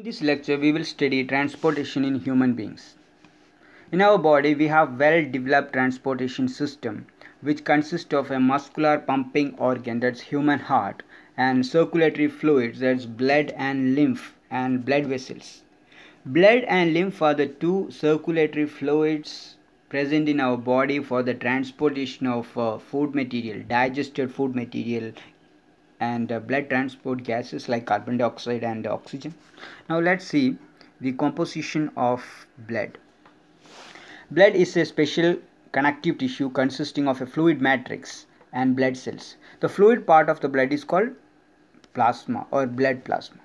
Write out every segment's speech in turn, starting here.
In this lecture, we will study transportation in human beings. In our body, we have well-developed transportation system, which consists of a muscular pumping organ, that's human heart, and circulatory fluids, that's blood and lymph, and blood vessels. Blood and lymph are the two circulatory fluids present in our body for the transportation of uh, food material, digested food material, and uh, blood transport gases like carbon dioxide and oxygen. Now let's see the composition of blood. Blood is a special connective tissue consisting of a fluid matrix and blood cells. The fluid part of the blood is called plasma or blood plasma.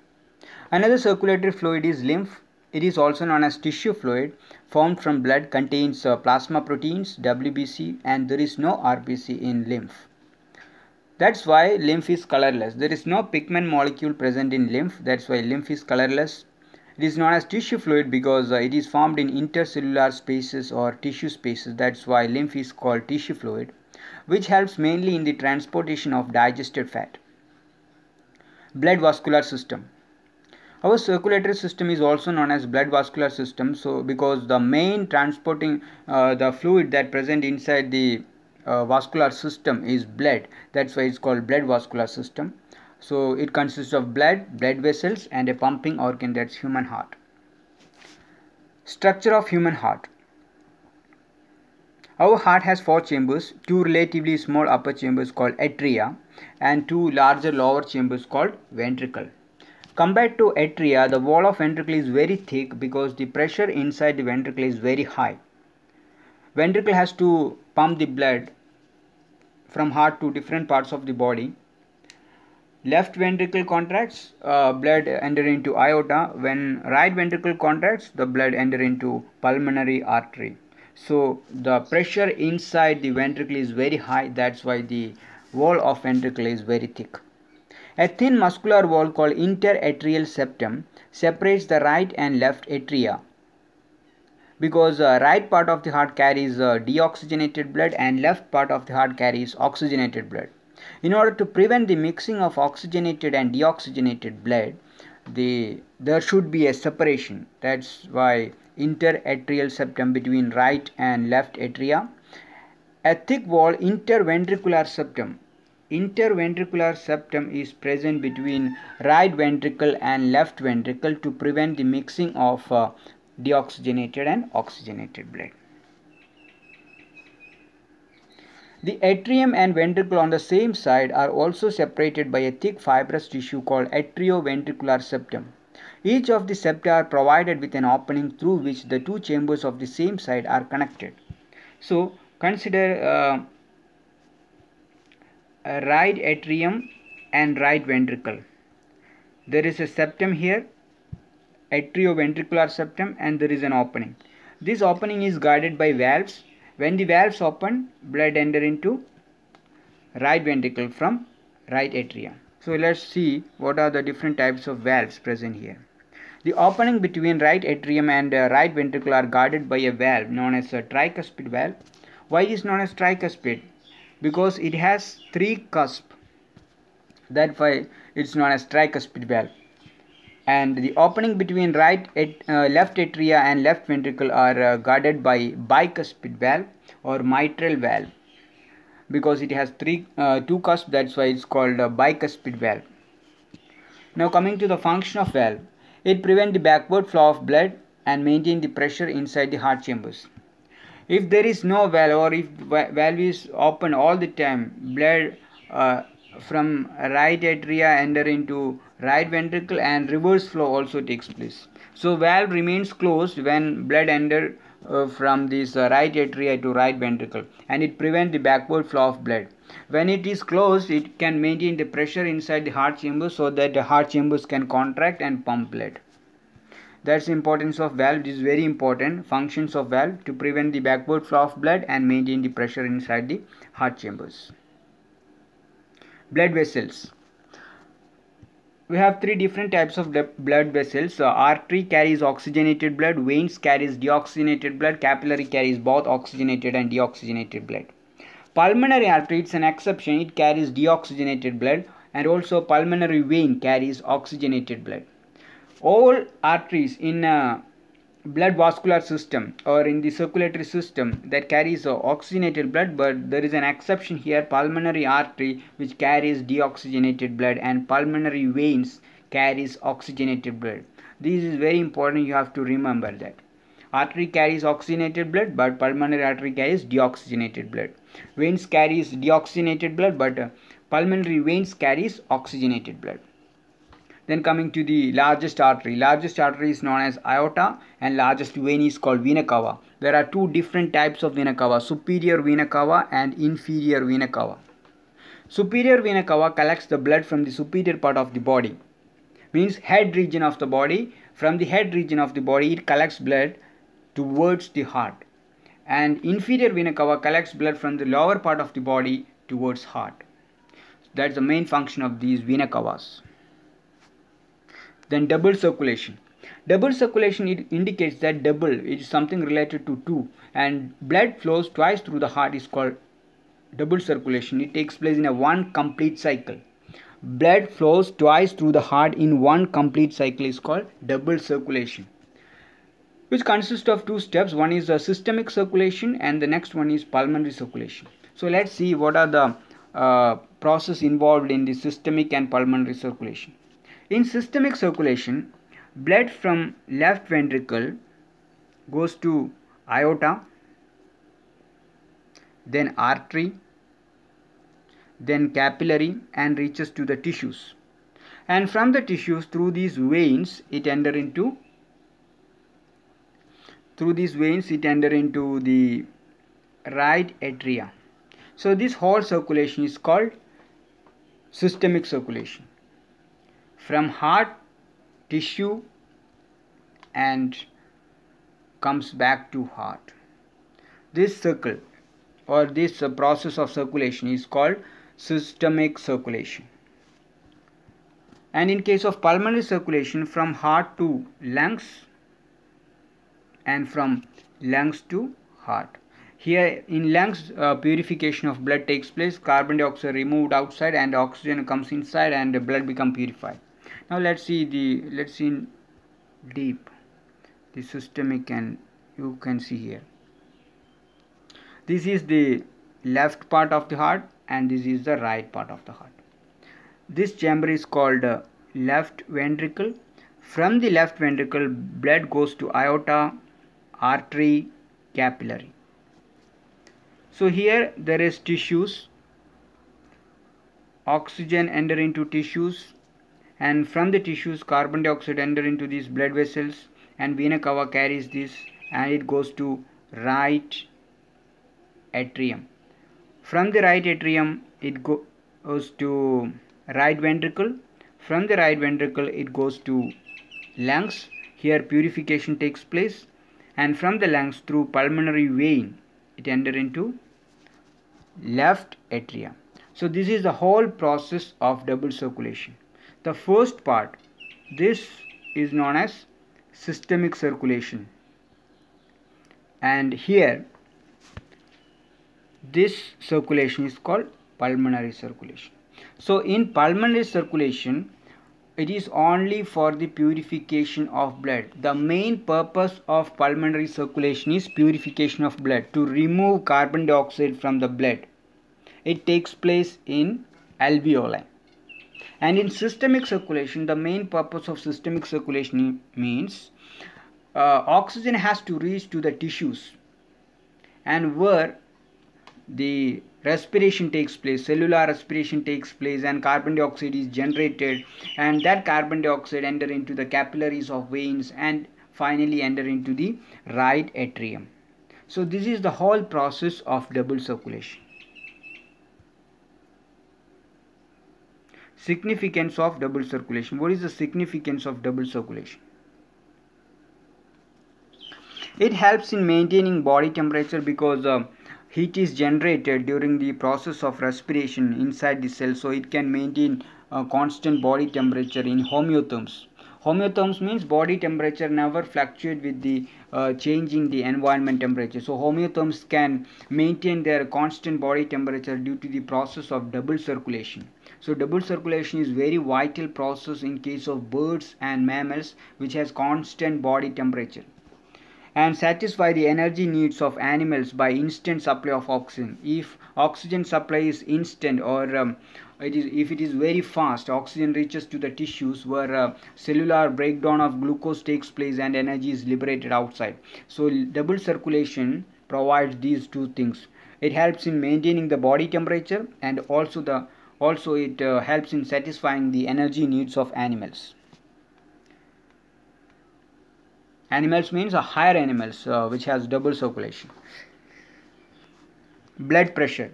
Another circulatory fluid is lymph. It is also known as tissue fluid formed from blood contains uh, plasma proteins WBC and there is no RBC in lymph. That's why lymph is colorless. There is no pigment molecule present in lymph. That's why lymph is colorless. It is known as tissue fluid because uh, it is formed in intercellular spaces or tissue spaces. That's why lymph is called tissue fluid, which helps mainly in the transportation of digested fat. Blood vascular system. Our circulatory system is also known as blood vascular system. So because the main transporting uh, the fluid that present inside the uh, vascular system is blood that's why it's called blood vascular system so it consists of blood blood vessels and a pumping organ that's human heart structure of human heart our heart has four chambers two relatively small upper chambers called atria and two larger lower chambers called ventricle compared to atria the wall of ventricle is very thick because the pressure inside the ventricle is very high ventricle has to pump the blood from heart to different parts of the body. Left ventricle contracts, uh, blood enter into aorta. When right ventricle contracts, the blood enter into pulmonary artery. So the pressure inside the ventricle is very high. That's why the wall of ventricle is very thick. A thin muscular wall called interatrial septum separates the right and left atria because uh, right part of the heart carries uh, deoxygenated blood and left part of the heart carries oxygenated blood. In order to prevent the mixing of oxygenated and deoxygenated blood, the, there should be a separation. That's why interatrial septum between right and left atria. A thick wall interventricular septum. Interventricular septum is present between right ventricle and left ventricle to prevent the mixing of uh, deoxygenated and oxygenated blood. The atrium and ventricle on the same side are also separated by a thick fibrous tissue called atrioventricular septum. Each of the septa are provided with an opening through which the two chambers of the same side are connected. So consider uh, right atrium and right ventricle. There is a septum here atrioventricular septum and there is an opening. This opening is guarded by valves. When the valves open, blood enter into right ventricle from right atrium. So let's see what are the different types of valves present here. The opening between right atrium and uh, right ventricle are guarded by a valve known as a tricuspid valve. Why is known as tricuspid? Because it has three cusps. That's why it's known as tricuspid valve and the opening between right at, uh, left atria and left ventricle are uh, guarded by bicuspid valve or mitral valve because it has three uh, two cusps that's why it's called bicuspid valve now coming to the function of valve it prevents the backward flow of blood and maintain the pressure inside the heart chambers if there is no valve or if valve is open all the time blood uh, from right atria enter into right ventricle and reverse flow also takes place. So valve remains closed when blood enter uh, from this uh, right atria to right ventricle and it prevents the backward flow of blood. When it is closed, it can maintain the pressure inside the heart chamber so that the heart chambers can contract and pump blood. That's the importance of valve. This is very important functions of valve to prevent the backward flow of blood and maintain the pressure inside the heart chambers. Blood vessels we have three different types of blood vessels uh, artery carries oxygenated blood veins carries deoxygenated blood capillary carries both oxygenated and deoxygenated blood pulmonary artery it's an exception it carries deoxygenated blood and also pulmonary vein carries oxygenated blood all arteries in uh, blood vascular system or in the circulatory system that carries oxygenated blood but there is an exception here pulmonary artery which carries deoxygenated blood and pulmonary veins carries oxygenated blood this is very important you have to remember that artery carries oxygenated blood but pulmonary artery carries deoxygenated blood veins carries deoxygenated blood but uh, pulmonary veins carries oxygenated blood then coming to the largest artery. Largest artery is known as aorta and largest vein is called vena cava. There are two different types of vena cava, superior vena cava and inferior vena cava. Superior vena cava collects the blood from the superior part of the body. Means head region of the body. From the head region of the body it collects blood towards the heart. And inferior vena cava collects blood from the lower part of the body towards heart. That's the main function of these vena cavas. Then double circulation. Double circulation it indicates that double is something related to two and blood flows twice through the heart is called double circulation. It takes place in a one complete cycle. Blood flows twice through the heart in one complete cycle is called double circulation which consists of two steps one is the systemic circulation and the next one is pulmonary circulation so let's see what are the uh, process involved in the systemic and pulmonary circulation in systemic circulation, blood from left ventricle goes to aorta, then artery, then capillary and reaches to the tissues. And from the tissues through these veins it enter into through these veins it enter into the right atria. So this whole circulation is called systemic circulation from heart tissue and comes back to heart. This circle or this uh, process of circulation is called systemic circulation. And in case of pulmonary circulation from heart to lungs and from lungs to heart. Here in lungs uh, purification of blood takes place, carbon dioxide removed outside and oxygen comes inside and the blood become purified now let's see the let's see in deep the systemic and you can see here this is the left part of the heart and this is the right part of the heart this chamber is called uh, left ventricle from the left ventricle blood goes to aorta artery capillary so here there is tissues oxygen enter into tissues and from the tissues carbon dioxide enter into these blood vessels and vena cava carries this and it goes to right atrium from the right atrium it goes to right ventricle from the right ventricle it goes to lungs here purification takes place and from the lungs through pulmonary vein it enter into left atrium so this is the whole process of double circulation the first part, this is known as systemic circulation. And here, this circulation is called pulmonary circulation. So in pulmonary circulation, it is only for the purification of blood. The main purpose of pulmonary circulation is purification of blood to remove carbon dioxide from the blood. It takes place in alveoli and in systemic circulation the main purpose of systemic circulation means uh, oxygen has to reach to the tissues and where the respiration takes place cellular respiration takes place and carbon dioxide is generated and that carbon dioxide enter into the capillaries of veins and finally enter into the right atrium so this is the whole process of double circulation significance of double circulation what is the significance of double circulation it helps in maintaining body temperature because uh, heat is generated during the process of respiration inside the cell so it can maintain a uh, constant body temperature in homeotherms homeotherms means body temperature never fluctuate with the uh, change in the environment temperature so homeotherms can maintain their constant body temperature due to the process of double circulation so double circulation is very vital process in case of birds and mammals which has constant body temperature and satisfy the energy needs of animals by instant supply of oxygen if oxygen supply is instant or um, it is if it is very fast oxygen reaches to the tissues where uh, cellular breakdown of glucose takes place and energy is liberated outside so double circulation provides these two things it helps in maintaining the body temperature and also the also it uh, helps in satisfying the energy needs of animals animals means a higher animals uh, which has double circulation blood pressure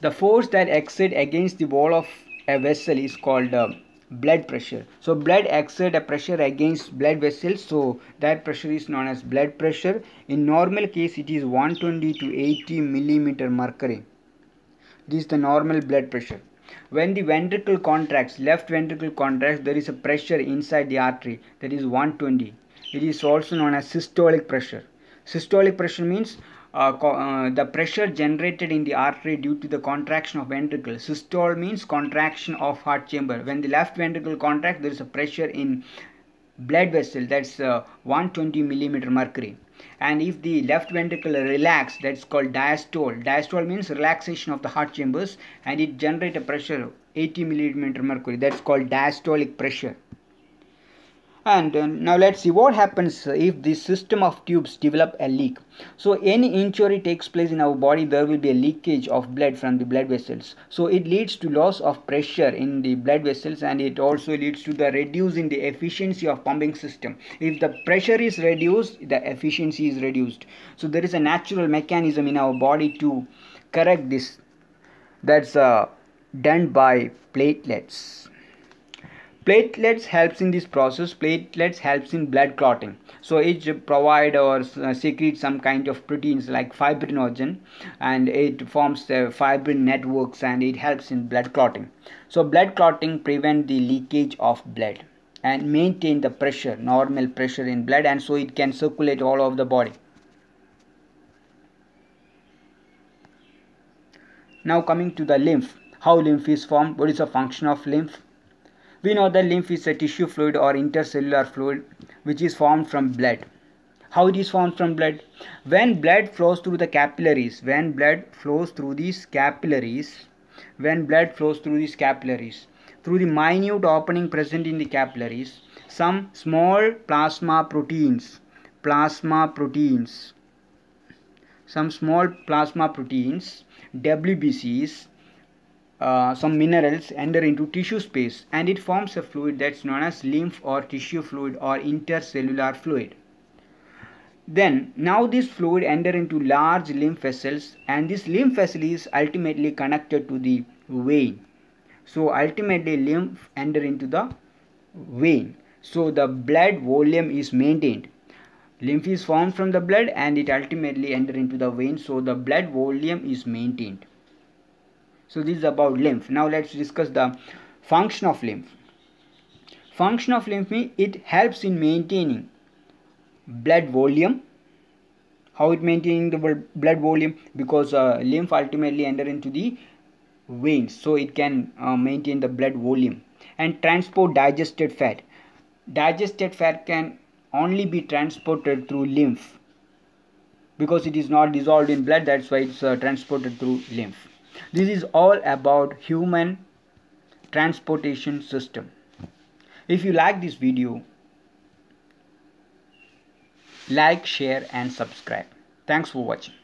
the force that exerts against the wall of a vessel is called uh, blood pressure so blood exerts a pressure against blood vessels so that pressure is known as blood pressure in normal case it is 120 to 80 millimeter mercury this is the normal blood pressure when the ventricle contracts left ventricle contracts there is a pressure inside the artery that is 120 it is also known as systolic pressure systolic pressure means uh, uh, the pressure generated in the artery due to the contraction of ventricle systole means contraction of heart chamber when the left ventricle contracts there is a pressure in blood vessel that's uh, 120 millimeter mercury and if the left ventricle relax, that's called diastole diastole means relaxation of the heart chambers and it generate a pressure 80 millimeter mercury that's called diastolic pressure and uh, now let's see what happens if the system of tubes develop a leak so any injury takes place in our body there will be a leakage of blood from the blood vessels so it leads to loss of pressure in the blood vessels and it also leads to the reducing the efficiency of pumping system if the pressure is reduced the efficiency is reduced so there is a natural mechanism in our body to correct this that's uh, done by platelets platelets helps in this process platelets helps in blood clotting so it provide or uh, secrete some kind of proteins like fibrinogen and it forms the fibrin networks and it helps in blood clotting so blood clotting prevent the leakage of blood and maintain the pressure normal pressure in blood and so it can circulate all over the body now coming to the lymph how lymph is formed what is the function of lymph we know that lymph is a tissue fluid or intercellular fluid which is formed from blood. How it is formed from blood? When blood flows through the capillaries, when blood flows through these capillaries, when blood flows through these capillaries, through the minute opening present in the capillaries, some small plasma proteins, plasma proteins, some small plasma proteins, WBCs, uh, some minerals enter into tissue space and it forms a fluid that's known as lymph or tissue fluid or intercellular fluid. Then now this fluid enter into large lymph vessels and this lymph vessel is ultimately connected to the vein. So ultimately lymph enter into the vein. So the blood volume is maintained. Lymph is formed from the blood and it ultimately enter into the vein. So the blood volume is maintained so this is about lymph now let's discuss the function of lymph function of lymph means it helps in maintaining blood volume how it maintaining the blood volume because uh, lymph ultimately enter into the veins so it can uh, maintain the blood volume and transport digested fat digested fat can only be transported through lymph because it is not dissolved in blood that's why it's uh, transported through lymph this is all about human transportation system. If you like this video, like, share and subscribe. Thanks for watching.